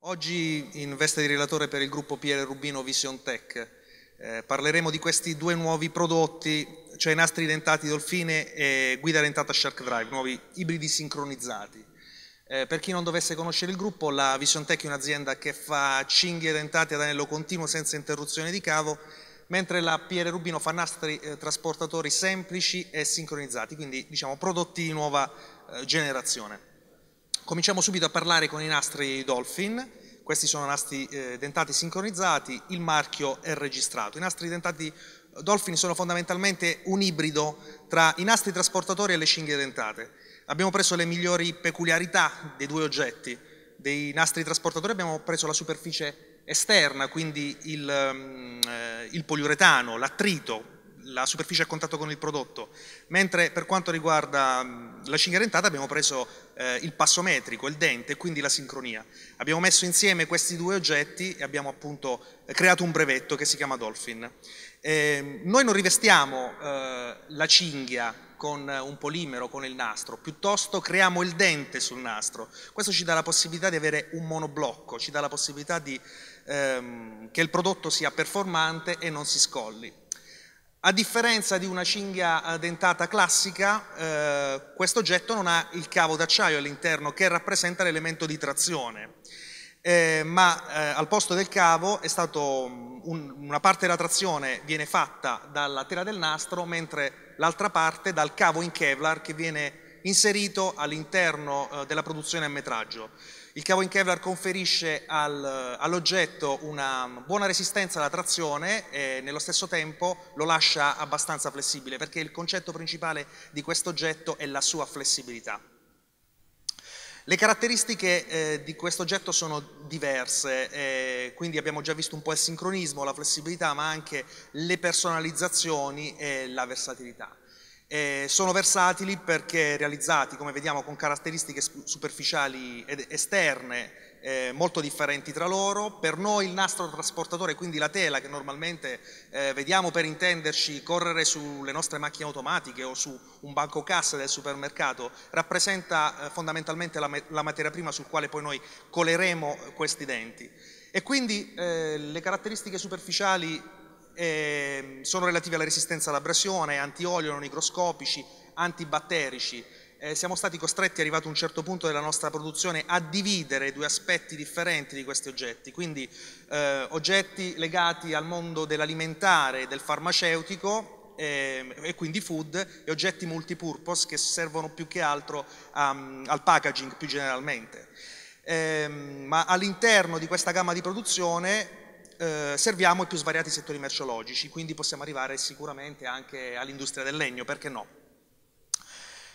Oggi in veste di relatore per il gruppo Pierre Rubino Vision Tech eh, parleremo di questi due nuovi prodotti, cioè nastri dentati Dolfine e guida dentata Shark Drive, nuovi ibridi sincronizzati. Eh, per chi non dovesse conoscere il gruppo, la Vision Tech è un'azienda che fa cinghie dentate ad anello continuo senza interruzione di cavo, mentre la Pierre Rubino fa nastri eh, trasportatori semplici e sincronizzati, quindi diciamo prodotti di nuova eh, generazione. Cominciamo subito a parlare con i nastri Dolphin, questi sono nastri eh, dentati sincronizzati, il marchio è registrato. I nastri dentati Dolphin sono fondamentalmente un ibrido tra i nastri trasportatori e le cinghie dentate. Abbiamo preso le migliori peculiarità dei due oggetti, dei nastri trasportatori abbiamo preso la superficie esterna, quindi il, mm, eh, il poliuretano, l'attrito, la superficie a contatto con il prodotto, mentre per quanto riguarda la cinghia dentata abbiamo preso eh, il passo metrico, il dente e quindi la sincronia. Abbiamo messo insieme questi due oggetti e abbiamo appunto eh, creato un brevetto che si chiama Dolphin. Eh, noi non rivestiamo eh, la cinghia con un polimero, con il nastro, piuttosto creiamo il dente sul nastro. Questo ci dà la possibilità di avere un monoblocco, ci dà la possibilità di, ehm, che il prodotto sia performante e non si scolli. A differenza di una cinghia eh, dentata classica, eh, questo oggetto non ha il cavo d'acciaio all'interno che rappresenta l'elemento di trazione, eh, ma eh, al posto del cavo mm, un, una parte della trazione viene fatta dalla tela del nastro, mentre l'altra parte dal cavo in Kevlar che viene inserito all'interno eh, della produzione a metraggio. Il cavo in Kevlar conferisce al, all'oggetto una buona resistenza alla trazione e nello stesso tempo lo lascia abbastanza flessibile perché il concetto principale di questo oggetto è la sua flessibilità. Le caratteristiche eh, di questo oggetto sono diverse, eh, quindi abbiamo già visto un po' il sincronismo, la flessibilità, ma anche le personalizzazioni e la versatilità. Eh, sono versatili perché realizzati, come vediamo, con caratteristiche superficiali ed esterne eh, molto differenti tra loro. Per noi il nastro trasportatore, quindi la tela che normalmente eh, vediamo per intenderci correre sulle nostre macchine automatiche o su un banco cassa del supermercato, rappresenta eh, fondamentalmente la, la, materia prima sul quale poi noi coleremo questi denti. E quindi eh, le caratteristiche superficiali eh, sono relativi alla resistenza all'abrasione, antiolio, non microscopici, antibatterici. Eh, siamo stati costretti, arrivato a un certo punto della nostra produzione, a dividere due aspetti differenti di questi oggetti, quindi eh, oggetti legati al mondo dell'alimentare, del farmaceutico ehm, e quindi food e oggetti multipurpose che servono più che altro um, al packaging più generalmente. Ehm, ma all'interno di questa gamma di produzione eh, serviamo i più svariati settori merceologici, quindi possiamo arrivare sicuramente anche all'industria del legno, perché no?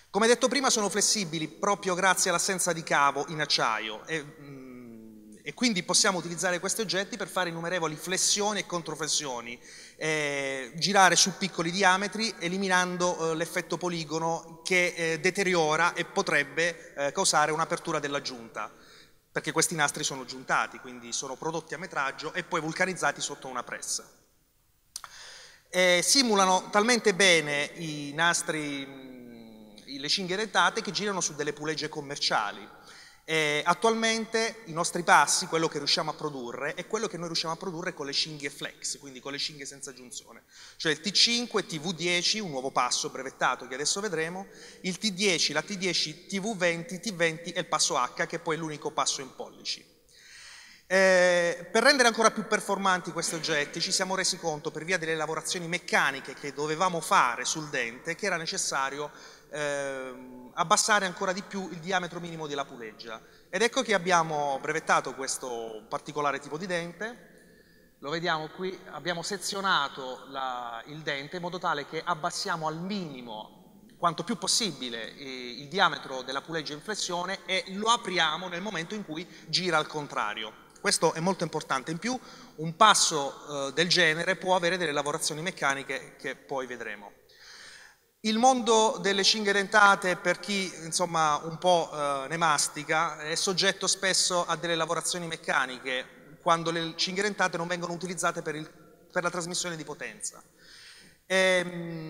Come detto prima sono flessibili proprio grazie all'assenza di cavo in acciaio e, mh, mm, e, quindi possiamo utilizzare questi oggetti per fare innumerevoli flessioni e controflessioni, eh, girare su piccoli diametri eliminando eh, l'effetto poligono che eh, deteriora e potrebbe eh, causare un'apertura della giunta perché questi nastri sono giuntati, quindi sono prodotti a metraggio e poi vulcanizzati sotto una pressa. E simulano talmente bene i nastri, le cinghie dentate che girano su delle pulegge commerciali, e attualmente i nostri passi, quello che riusciamo a produrre, è quello che noi riusciamo a produrre con le cinghie flex, quindi con le cinghie senza giunzione. Cioè il T5, TV10, un nuovo passo brevettato che adesso vedremo, il T10, la T10, TV20, T20 e il passo H che poi è l'unico passo in pollici. Eh, per rendere ancora più performanti questi oggetti ci siamo resi conto per via delle lavorazioni meccaniche che dovevamo fare sul dente che era necessario eh, abbassare ancora di più il diametro minimo della puleggia ed ecco che abbiamo brevettato questo particolare tipo di dente lo vediamo qui, abbiamo sezionato la, il dente in modo tale che abbassiamo al minimo quanto più possibile il diametro della puleggia in flessione e lo apriamo nel momento in cui gira al contrario. Questo è molto importante. In più un passo eh, del genere può avere delle lavorazioni meccaniche che poi vedremo. Il mondo delle cinghe dentate, per chi insomma un po' eh, ne mastica, è soggetto spesso a delle lavorazioni meccaniche quando le cinghe dentate non vengono utilizzate per, il, per la trasmissione di potenza. E, ehm,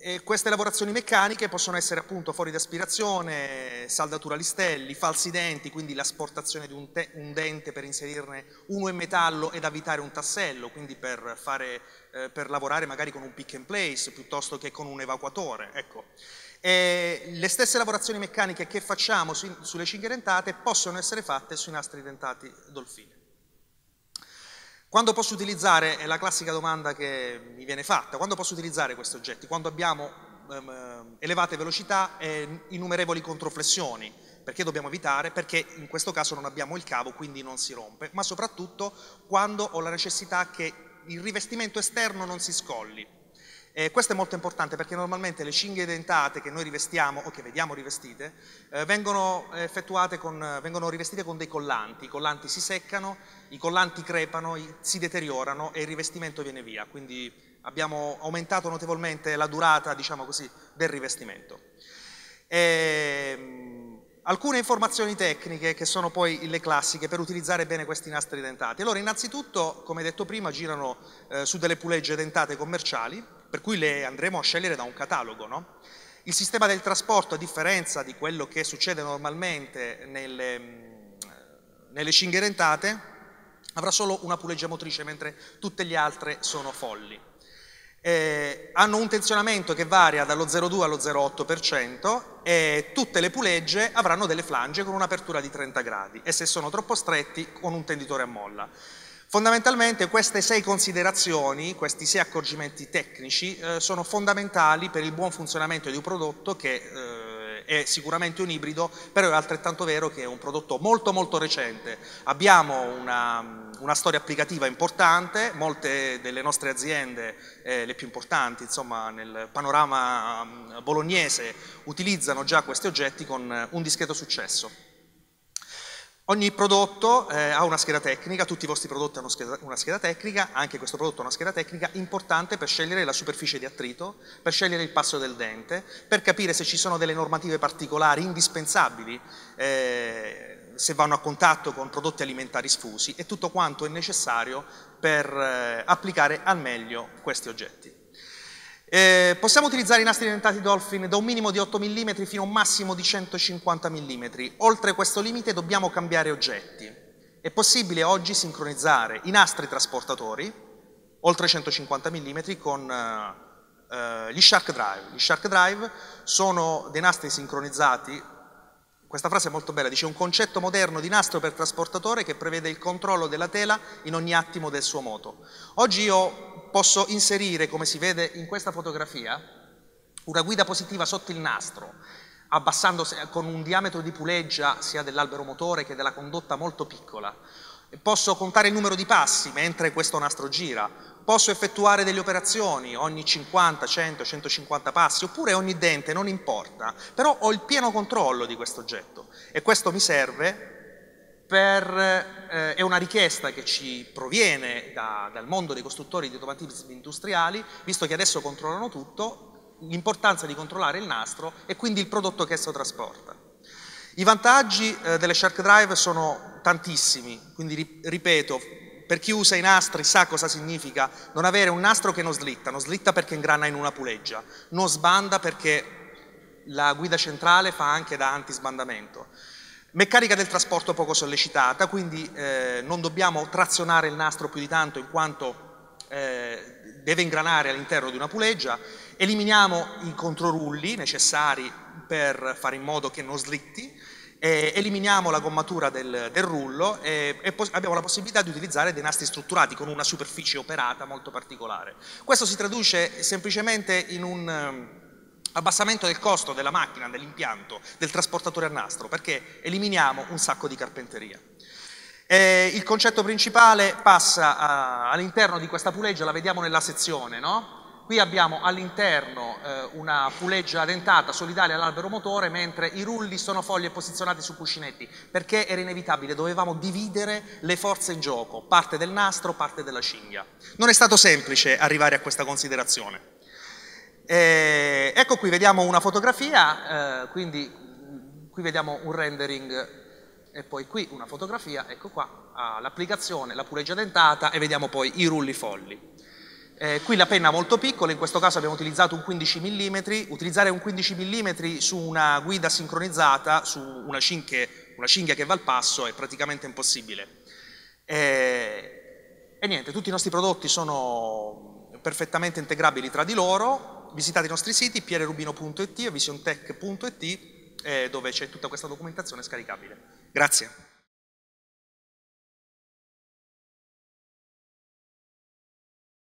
e queste lavorazioni meccaniche possono essere appunto fuori d'aspirazione, saldatura listelli, falsi denti, quindi l'asportazione di un, un, dente per inserirne uno in metallo ed avvitare un tassello, quindi per, fare, eh, per lavorare magari con un pick and place piuttosto che con un evacuatore. Ecco. le stesse lavorazioni meccaniche che facciamo su sulle cinghie dentate possono essere fatte sui nastri dentati dolfine. Quando posso utilizzare, è la classica domanda che mi viene fatta, quando posso utilizzare questi oggetti? Quando abbiamo ehm, ehm, elevate velocità e innumerevoli controflessioni, perché dobbiamo evitare? Perché in questo caso non abbiamo il cavo, quindi non si rompe, ma soprattutto quando ho la necessità che il rivestimento esterno non si scolli. Eh, questo è molto importante perché normalmente le cinghie dentate che noi rivestiamo o che vediamo rivestite eh, vengono, eh, con, vengono, rivestite con dei collanti, i collanti si seccano, i collanti crepano, i, si deteriorano e il rivestimento viene via, quindi abbiamo aumentato notevolmente la durata diciamo così, del rivestimento. E, ehm, alcune informazioni tecniche che sono poi le classiche per utilizzare bene questi nastri dentati. Allora innanzitutto, come detto prima, girano eh, su delle pulegge dentate commerciali per cui le andremo a scegliere da un catalogo. No? Il sistema del trasporto, a differenza di quello che succede normalmente nelle, nelle cinghe rentate, avrà solo una puleggia motrice, mentre tutte le altre sono folli. Eh, hanno un tensionamento che varia dallo 0,2 allo 0,8% e tutte le pulegge avranno delle flange con un'apertura di 30 gradi e se sono troppo stretti con un tenditore a molla. Fondamentalmente queste sei considerazioni, questi sei accorgimenti tecnici, eh, sono fondamentali per il buon funzionamento di un prodotto che eh, è sicuramente un ibrido, però è altrettanto vero che è un prodotto molto molto recente. Abbiamo una, una storia applicativa importante, molte delle nostre aziende, eh, le più importanti insomma, nel panorama mm, bolognese, utilizzano già questi oggetti con eh, un discreto successo. Ogni prodotto eh, ha una scheda tecnica, tutti i vostri prodotti hanno scheda, una scheda tecnica, anche questo prodotto ha una scheda tecnica importante per scegliere la superficie di attrito, per scegliere il passo del dente, per capire se ci sono delle normative particolari indispensabili eh, se vanno a contatto con prodotti alimentari sfusi e tutto quanto è necessario per eh, applicare al meglio questi oggetti. Eh, possiamo utilizzare i nastri dentati Dolphin da un minimo di 8 mm fino a un massimo di 150 mm. Oltre questo limite dobbiamo cambiare oggetti. È possibile oggi sincronizzare i nastri trasportatori, oltre 150 mm, con eh, eh, gli Shark Drive. Gli Shark Drive sono dei nastri sincronizzati questa frase è molto bella, dice un concetto moderno di nastro per trasportatore che prevede il controllo della tela in ogni attimo del suo moto. Oggi io posso inserire, come si vede in questa fotografia, una guida positiva sotto il nastro, abbassando con un diametro di puleggia sia dell'albero motore che della condotta molto piccola posso contare il numero di passi mentre questo nastro gira, posso effettuare delle operazioni ogni 50, 100, 150 passi, oppure ogni dente, non importa, però ho il pieno controllo di questo oggetto e questo mi serve per, eh, è una richiesta che ci proviene da, dal mondo dei costruttori di automatismi industriali, visto che adesso controllano tutto, l'importanza di controllare il nastro e quindi il prodotto che esso trasporta. I vantaggi eh, delle Shark Drive sono tantissimi, quindi ripeto, per chi usa i nastri sa cosa significa non avere un nastro che non slitta, non slitta perché ingrana in una puleggia, non sbanda perché la guida centrale fa anche da antisbandamento. Meccanica del trasporto poco sollecitata, quindi eh, non dobbiamo trazionare il nastro più di tanto in quanto eh, deve ingranare all'interno di una puleggia, eliminiamo i controrulli necessari per fare in modo che non slitti, eh, eliminiamo la gommatura del, del rullo eh, e, abbiamo la possibilità di utilizzare dei nastri strutturati con una superficie operata molto particolare. Questo si traduce semplicemente in un ehm, abbassamento del costo della macchina, dell'impianto, del trasportatore a nastro, perché eliminiamo un sacco di carpenteria. Eh, il concetto principale passa all'interno di questa puleggia, la vediamo nella sezione, no? Qui abbiamo all'interno eh, una puleggia dentata solidale all'albero motore, mentre i rulli sono foglie posizionate su cuscinetti, perché era inevitabile, dovevamo dividere le forze in gioco, parte del nastro, parte della cinghia. Non è stato semplice arrivare a questa considerazione. E, eh, ecco qui, vediamo una fotografia, eh, quindi mm, qui vediamo un rendering e poi qui una fotografia, ecco qua, ah, l'applicazione, la puleggia dentata e vediamo poi i rulli folli. Eh, qui la penna è molto piccola, in questo caso abbiamo utilizzato un 15 mm, utilizzare un 15 mm su una guida sincronizzata, su una, cinche, una cinghia che va al passo è praticamente impossibile. Eh, e niente, tutti i nostri prodotti sono perfettamente integrabili tra di loro, visitate i nostri siti pierrubino.it e visiontech.it eh, dove c'è tutta questa documentazione scaricabile. Grazie.